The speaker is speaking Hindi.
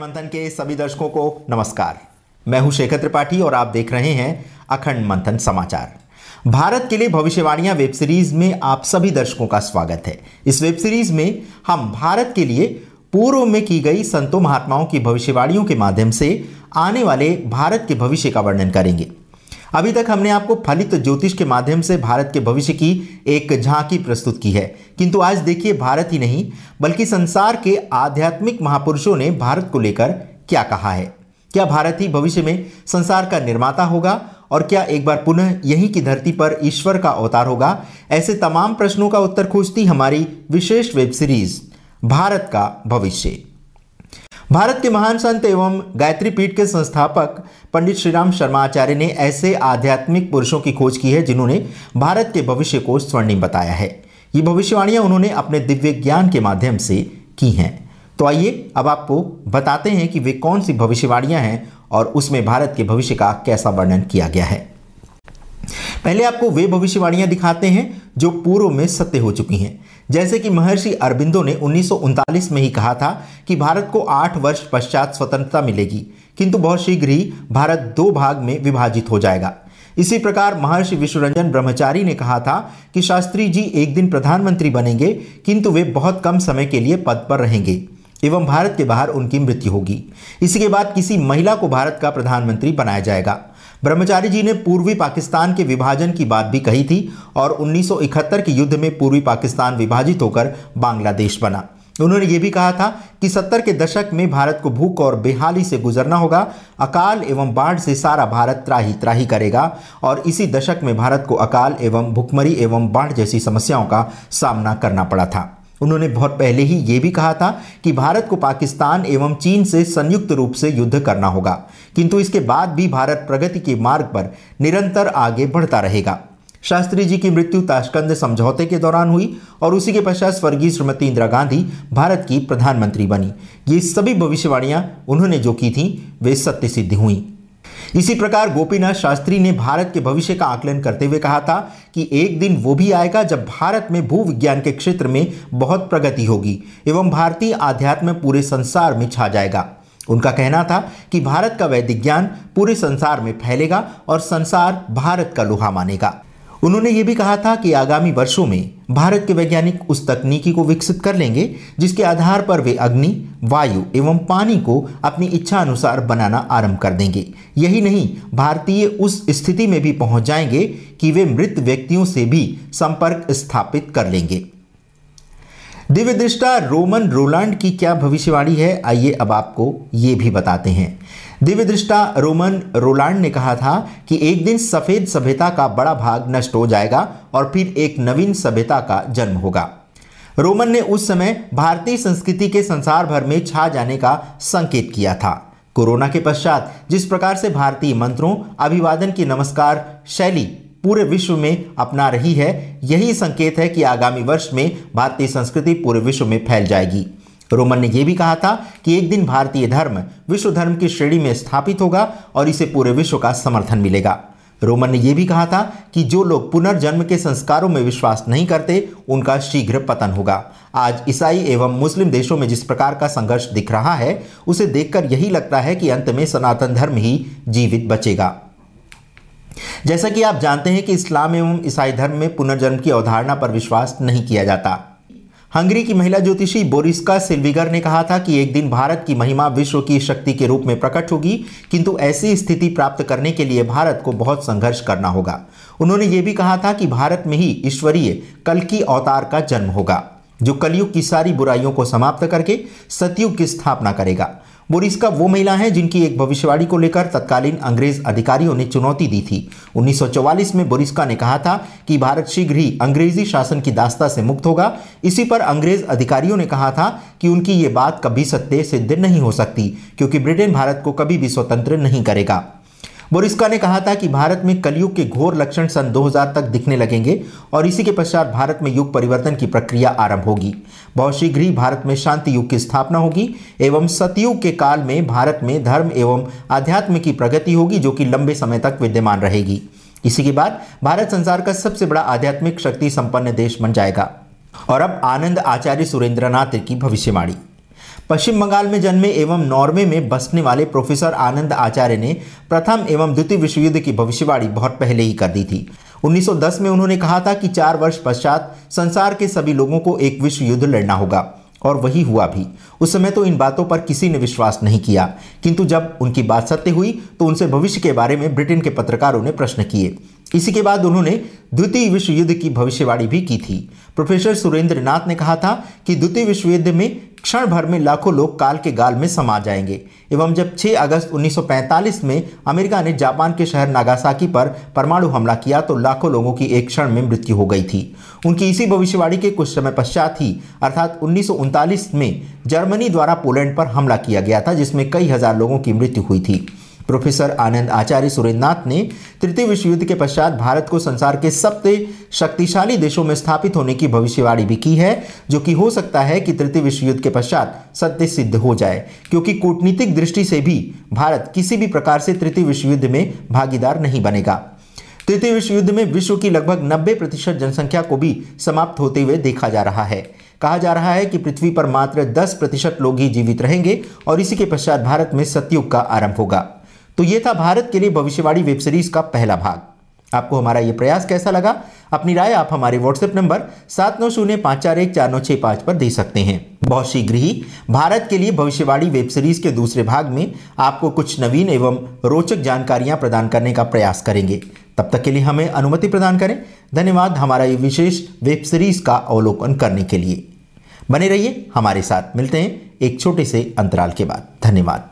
मंथन के सभी दर्शकों को नमस्कार मैं हूं शेखर त्रिपाठी और आप देख रहे हैं अखंड मंथन समाचार भारत के लिए भविष्यवाणियां वेब सीरीज में आप सभी दर्शकों का स्वागत है इस वेब सीरीज में हम भारत के लिए पूर्व में की गई संतों महात्माओं की भविष्यवाणियों के माध्यम से आने वाले भारत के भविष्य का वर्णन करेंगे अभी तक हमने आपको फलित ज्योतिष के माध्यम से भारत के भविष्य की एक झांकी प्रस्तुत की है किंतु आज देखिए भारत ही नहीं बल्कि संसार के आध्यात्मिक महापुरुषों ने भारत को लेकर क्या कहा है क्या भारत ही भविष्य में संसार का निर्माता होगा और क्या एक बार पुनः यहीं की धरती पर ईश्वर का अवतार होगा ऐसे तमाम प्रश्नों का उत्तर खोजती हमारी विशेष वेब सीरीज भारत का भविष्य भारत के महान संत एवं गायत्री पीठ के संस्थापक पंडित श्रीराम शर्मा आचार्य ने ऐसे आध्यात्मिक पुरुषों की खोज की है जिन्होंने भारत के भविष्य को स्वर्णिम बताया है ये भविष्यवाणियां उन्होंने अपने दिव्य ज्ञान के माध्यम से की हैं तो आइए अब आपको बताते हैं कि वे कौन सी भविष्यवाणियां हैं और उसमें भारत के भविष्य का कैसा वर्णन किया गया है पहले आपको वे भविष्यवाणियां दिखाते हैं जो पूर्व में सत्य हो चुकी हैं जैसे कि महर्षि अरबिंदो ने उन्नीस में ही कहा था कि भारत को आठ वर्ष पश्चात स्वतंत्रता मिलेगी किंतु बहुत शीघ्र ही भारत दो भाग में विभाजित हो जाएगा इसी प्रकार महर्षि विश्वरंजन ब्रह्मचारी ने कहा था कि शास्त्री जी एक दिन प्रधानमंत्री बनेंगे किंतु वे बहुत कम समय के लिए पद पर रहेंगे एवं भारत के बाहर उनकी मृत्यु होगी इसके बाद किसी महिला को भारत का प्रधानमंत्री बनाया जाएगा ब्रह्मचारी जी ने पूर्वी पाकिस्तान के विभाजन की बात भी कही थी और 1971 के युद्ध में पूर्वी पाकिस्तान विभाजित होकर बांग्लादेश बना उन्होंने ये भी कहा था कि सत्तर के दशक में भारत को भूख और बेहाली से गुजरना होगा अकाल एवं बाढ़ से सारा भारत त्राही त्राही करेगा और इसी दशक में भारत को अकाल एवं भुखमरी एवं बाढ़ जैसी समस्याओं का सामना करना पड़ा था उन्होंने बहुत पहले ही यह भी कहा था कि भारत को पाकिस्तान एवं चीन से संयुक्त रूप से युद्ध करना होगा किंतु इसके बाद भी भारत प्रगति के मार्ग पर निरंतर आगे बढ़ता रहेगा शास्त्री जी की मृत्यु ताशकंद समझौते के दौरान हुई और उसी के पश्चात स्वर्गीय श्रीमती इंदिरा गांधी भारत की प्रधानमंत्री बनी ये सभी भविष्यवाणियाँ उन्होंने जो की थी वे सत्य सिद्ध हुई इसी प्रकार गोपीनाथ शास्त्री ने भारत के भविष्य का आकलन करते हुए कहा था कि एक दिन वो भी आएगा जब भारत में भू विज्ञान के क्षेत्र में बहुत प्रगति होगी एवं भारतीय आध्यात्म पूरे संसार में छा जाएगा उनका कहना था कि भारत का वैदिक ज्ञान पूरे संसार में फैलेगा और संसार भारत का लोहा मानेगा उन्होंने ये भी कहा था कि आगामी वर्षों में भारत के वैज्ञानिक उस तकनीकी को विकसित कर लेंगे जिसके आधार पर वे अग्नि वायु एवं पानी को अपनी इच्छा अनुसार बनाना आरंभ कर देंगे यही नहीं भारतीय उस स्थिति में भी पहुंच जाएंगे कि वे मृत व्यक्तियों से भी संपर्क स्थापित कर लेंगे दिव्य दृष्टा रोमन रोलांड की क्या भविष्यवाणी है आइए अब आपको ये भी बताते हैं दिव्य दृष्टा रोमन रोलांड ने कहा था कि एक दिन सफ़ेद सभ्यता का बड़ा भाग नष्ट हो जाएगा और फिर एक नवीन सभ्यता का जन्म होगा रोमन ने उस समय भारतीय संस्कृति के संसार भर में छा जाने का संकेत किया था कोरोना के पश्चात जिस प्रकार से भारतीय मंत्रों अभिवादन की नमस्कार शैली पूरे विश्व में अपना रही है यही संकेत है कि आगामी वर्ष में भारतीय संस्कृति पूरे विश्व में फैल जाएगी रोमन ने यह भी कहा था कि एक दिन भारतीय धर्म विश्व धर्म की श्रेणी में स्थापित होगा और इसे पूरे विश्व का समर्थन मिलेगा रोमन ने यह भी कहा था कि जो लोग पुनर्जन्म के संस्कारों में विश्वास नहीं करते उनका शीघ्र पतन होगा आज ईसाई एवं मुस्लिम देशों में जिस प्रकार का संघर्ष दिख रहा है उसे देखकर यही लगता है कि अंत में सनातन धर्म ही जीवित बचेगा जैसा कि आप जानते हैं कि इस्लाम एवं ईसाई धर्म में पुनर्जन्म की अवधारणा पर विश्वास नहीं किया जाता हंगरी की महिला ज्योतिषी बोरिस्का सिल्विगर ने कहा था कि एक दिन भारत की महिमा विश्व की शक्ति के रूप में प्रकट होगी किंतु ऐसी स्थिति प्राप्त करने के लिए भारत को बहुत संघर्ष करना होगा उन्होंने ये भी कहा था कि भारत में ही ईश्वरीय कल की अवतार का जन्म होगा जो कलयुग की सारी बुराइयों को समाप्त करके सतयुग की स्थापना करेगा बोरिस्का वो महिला हैं जिनकी एक भविष्यवाणी को लेकर तत्कालीन अंग्रेज अधिकारियों ने चुनौती दी थी 1944 में बोरिस्का ने कहा था कि भारत शीघ्र ही अंग्रेजी शासन की दास्ता से मुक्त होगा इसी पर अंग्रेज अधिकारियों ने कहा था कि उनकी ये बात कभी सत्य सिद्ध नहीं हो सकती क्योंकि ब्रिटेन भारत को कभी भी स्वतंत्र नहीं करेगा बोरिस्का ने कहा था कि भारत में कलयुग के घोर लक्षण सन 2000 तक दिखने लगेंगे और इसी के पश्चात भारत में युग परिवर्तन की प्रक्रिया आरंभ होगी बहुत शीघ्र ही भारत में शांति युग की स्थापना होगी एवं सतयुग के काल में भारत में धर्म एवं आध्यात्म की प्रगति होगी जो कि लंबे समय तक विद्यमान रहेगी इसी के बाद भारत संसार का सबसे बड़ा आध्यात्मिक शक्ति संपन्न देश बन जाएगा और अब आनंद आचार्य सुरेंद्रनाथ की भविष्यवाणी पश्चिम बंगाल में जन्मे एवं नॉर्वे में बसने वाले प्रोफेसर आनंद आचार्य ने प्रथम एवं द्वितीय विश्वयुद्ध की भविष्यवाणी बहुत पहले ही कर दी थी 1910 में उन्होंने कहा था कि चार वर्ष पश्चात संसार के सभी लोगों को एक विश्व युद्ध लड़ना होगा और वही हुआ भी उस समय तो इन बातों पर किसी ने विश्वास नहीं किया किंतु जब उनकी बात सत्य हुई तो उनसे भविष्य के बारे में ब्रिटेन के पत्रकारों ने प्रश्न किए इसी के बाद उन्होंने द्वितीय विश्व युद्ध की भविष्यवाणी भी की थी प्रोफेसर सुरेंद्र नाथ ने कहा था कि द्वितीय विश्व युद्ध में क्षण भर में लाखों लोग काल के गाल में समा जाएंगे एवं जब 6 अगस्त 1945 में अमेरिका ने जापान के शहर नागासाकी पर परमाणु हमला किया तो लाखों लोगों की एक क्षण में मृत्यु हो गई थी उनकी इसी भविष्यवाणी के कुछ समय पश्चात ही अर्थात उन्नीस में जर्मनी द्वारा पोलैंड पर हमला किया गया था जिसमें कई हजार लोगों की मृत्यु हुई थी प्रोफेसर आनंद आचार्य सुरेंद्रनाथ ने तृतीय विश्व युद्ध के पश्चात भारत को संसार के सबसे शक्तिशाली देशों में स्थापित होने की भविष्यवाणी भी की है जो कि हो सकता है कि तृतीय विश्व युद्ध के पश्चात सत्य सिद्ध हो जाए क्योंकि कूटनीतिक दृष्टि से भी भारत किसी भी प्रकार से तृतीय विश्व युद्ध में भागीदार नहीं बनेगा तृतीय विश्व युद्ध में विश्व की लगभग 90 प्रतिशत जनसंख्या को भी समाप्त होते हुए देखा जा रहा है कहा जा रहा है कि पृथ्वी पर मात्र 10 प्रतिशत लोग ही जीवित रहेंगे और इसी के पश्चात भारत में सतयुग का आरंभ होगा तो यह था भारत के लिए भविष्यवाणी वेब सीरीज का पहला भाग आपको हमारा यह प्रयास कैसा लगा अपनी राय आप हमारे व्हाट्सएप नंबर सात नौ शून्य पाँच चार एक चार नौ छः पाँच पर दे सकते हैं बहुत शीघ्र ही भारत के लिए भविष्यवाणी वेब सीरीज के दूसरे भाग में आपको कुछ नवीन एवं रोचक जानकारियां प्रदान करने का प्रयास करेंगे तब तक के लिए हमें अनुमति प्रदान करें धन्यवाद हमारा ये विशेष वेब सीरीज का अवलोकन करने के लिए बने रहिए हमारे साथ मिलते हैं एक छोटे से अंतराल के बाद धन्यवाद